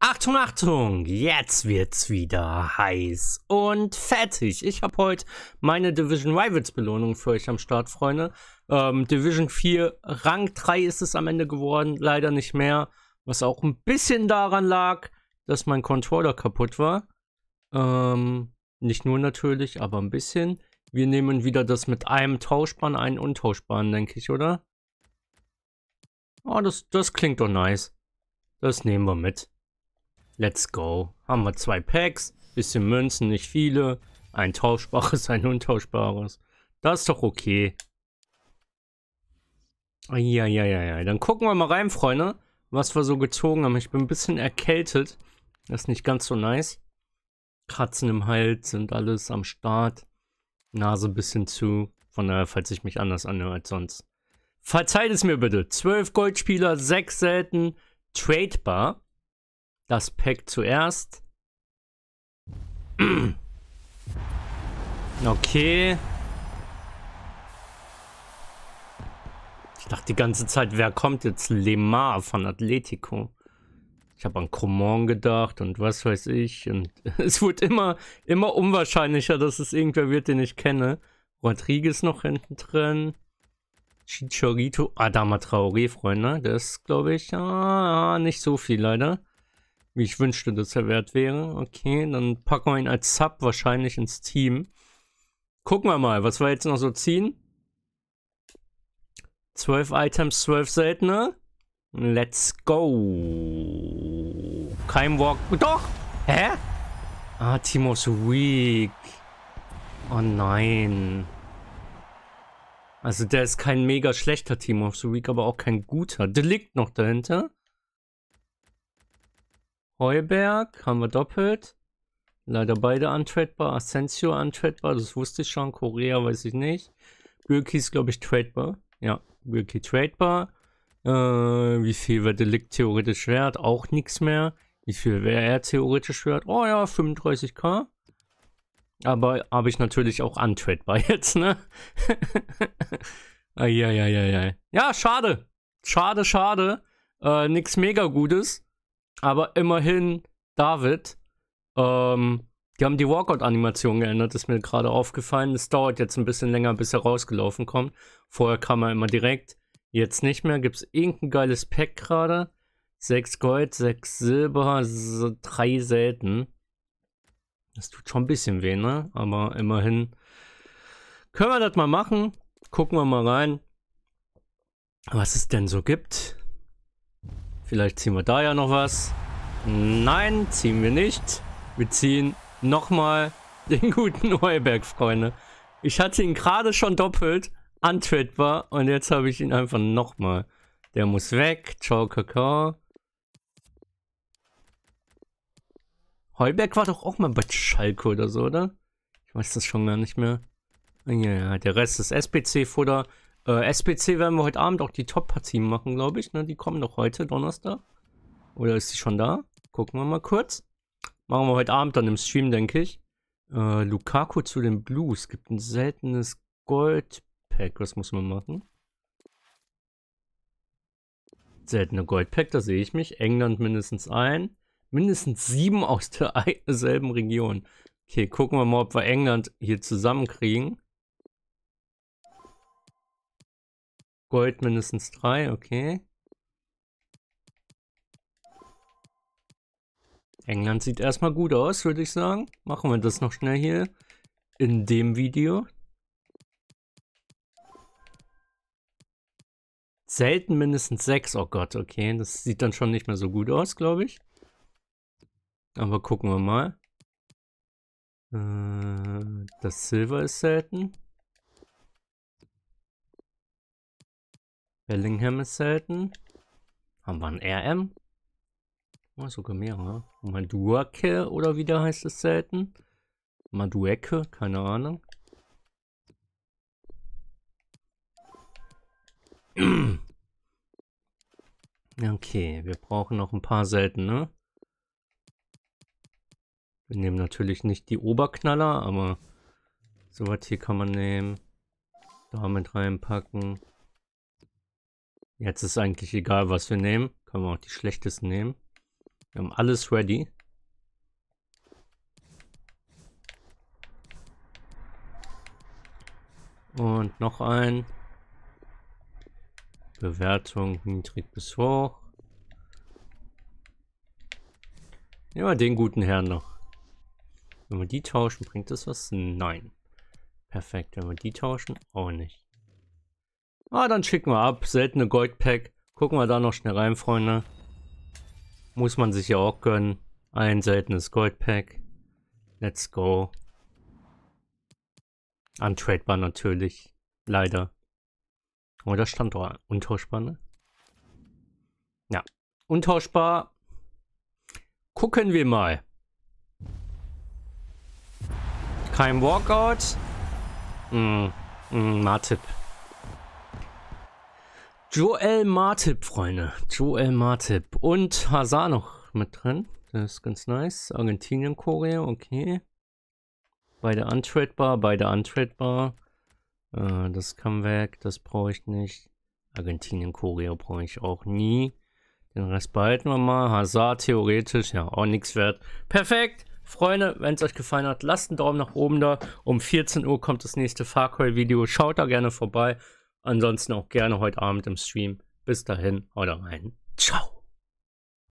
Achtung, Achtung, jetzt wird's wieder heiß und fertig. Ich habe heute meine Division Rivals Belohnung für euch am Start, Freunde. Ähm, Division 4, Rang 3 ist es am Ende geworden, leider nicht mehr. Was auch ein bisschen daran lag, dass mein Controller kaputt war. Ähm, nicht nur natürlich, aber ein bisschen. Wir nehmen wieder das mit einem Tauschbahn, einen Untauschbahn, denke ich, oder? Oh, das, das klingt doch nice. Das nehmen wir mit. Let's go. Haben wir zwei Packs, bisschen Münzen, nicht viele. Ein tauschbares, ein untauschbares. Das ist doch okay. Ja, ja, ja, Dann gucken wir mal rein, Freunde, was wir so gezogen haben. Ich bin ein bisschen erkältet. Das ist nicht ganz so nice. Kratzen im Hals sind alles am Start. Nase ein bisschen zu. Von daher, falls ich mich anders anhöre als sonst. Verzeiht es mir bitte. 12 Goldspieler, 6 selten. Tradebar. Das Pack zuerst. Okay. Ich dachte die ganze Zeit, wer kommt jetzt? Lemar von Atletico. Ich habe an Cromon gedacht und was weiß ich. Und es wurde immer, immer unwahrscheinlicher, dass es irgendwer wird, den ich kenne. Rodriguez noch hinten drin. Chicharito. Adama Traoré, Freunde. Das glaube ich, ah, ah, nicht so viel leider wie ich wünschte, dass er wert wäre. Okay, dann packen wir ihn als Sub wahrscheinlich ins Team. Gucken wir mal, was wir jetzt noch so ziehen. 12 Items, 12 seltene. Let's go. Kein Walk. Doch! Hä? Ah, Timos weak. Oh nein. Also der ist kein mega schlechter Team of the Week, aber auch kein guter. Der liegt noch dahinter. Heuberg haben wir doppelt. Leider beide untradbar. Asensio untradbar, das wusste ich schon. Korea weiß ich nicht. Gürki ist, glaube ich, tradbar. Ja, Gürki tradbar. Äh, wie viel wäre Delikt theoretisch wert? Auch nichts mehr. Wie viel wäre er theoretisch wert? Oh ja, 35k. Aber habe ich natürlich auch untradbar jetzt, ne? Eieieiei. ja, schade. Schade, schade. Äh, nichts mega Gutes. Aber immerhin, David, ähm, die haben die Walkout-Animation geändert, ist mir gerade aufgefallen. Es dauert jetzt ein bisschen länger, bis er rausgelaufen kommt. Vorher kam er immer direkt, jetzt nicht mehr. Gibt es irgendein geiles Pack gerade? 6 Gold, 6 Silber, 3 selten. Das tut schon ein bisschen weh, ne? Aber immerhin können wir das mal machen. Gucken wir mal rein, was es denn so gibt. Vielleicht ziehen wir da ja noch was. Nein, ziehen wir nicht. Wir ziehen nochmal den guten Heuberg, Freunde. Ich hatte ihn gerade schon doppelt untradbar und jetzt habe ich ihn einfach nochmal. Der muss weg. Ciao, Kakao. Heuberg war doch auch mal bei Schalke oder so, oder? Ich weiß das schon gar nicht mehr. Ja, der Rest ist SPC-Futter. Äh, SPC werden wir heute Abend auch die Top-Partien machen, glaube ich. Ne? Die kommen doch heute, Donnerstag. Oder ist sie schon da? Gucken wir mal kurz. Machen wir heute Abend dann im Stream, denke ich. Äh, Lukaku zu den Blues. Gibt ein seltenes Goldpack. Was muss man machen? Seltene Goldpack, da sehe ich mich. England mindestens ein. Mindestens sieben aus derselben Region. Okay, gucken wir mal, ob wir England hier zusammenkriegen. Gold mindestens drei, okay. England sieht erstmal gut aus, würde ich sagen. Machen wir das noch schnell hier in dem Video. Selten mindestens sechs, oh Gott, okay. Das sieht dann schon nicht mehr so gut aus, glaube ich. Aber gucken wir mal. Äh, das Silber ist selten. Bellingham ist selten. Haben wir ein RM. Oh, ah, sogar mehrere. Maduake oder wie der heißt es selten. Madueke, keine Ahnung. Okay, wir brauchen noch ein paar seltene. Wir nehmen natürlich nicht die Oberknaller, aber sowas hier kann man nehmen. Da mit reinpacken. Jetzt ist eigentlich egal, was wir nehmen. Können wir auch die schlechtesten nehmen. Wir haben alles ready. Und noch ein. Bewertung niedrig bis hoch. Nehmen wir den guten Herrn noch. Wenn wir die tauschen, bringt das was? Nein. Perfekt. Wenn wir die tauschen, auch nicht. Ah, dann schicken wir ab. Seltene Goldpack. Gucken wir da noch schnell rein, Freunde. Muss man sich ja auch gönnen. Ein seltenes Goldpack. Let's go. Untradebar natürlich. Leider. Oder oh, stand doch untauschbar, ne? Ja. Untauschbar. Gucken wir mal. Kein Walkout. Hm. Mm, Martip. Joel Martip, Freunde. Joel Martip. Und Hazard noch mit drin. Das ist ganz nice. Argentinien, Korea, okay. Beide untradebar, beide untradebar. Äh, das kann weg, das brauche ich nicht. Argentinien, Korea brauche ich auch nie. Den Rest behalten wir mal. Hazard theoretisch, ja, auch nichts wert. Perfekt! Freunde, wenn es euch gefallen hat, lasst einen Daumen nach oben da. Um 14 Uhr kommt das nächste Far Cry Video. Schaut da gerne vorbei. Ansonsten auch gerne heute Abend im Stream. Bis dahin, haut rein. Ciao.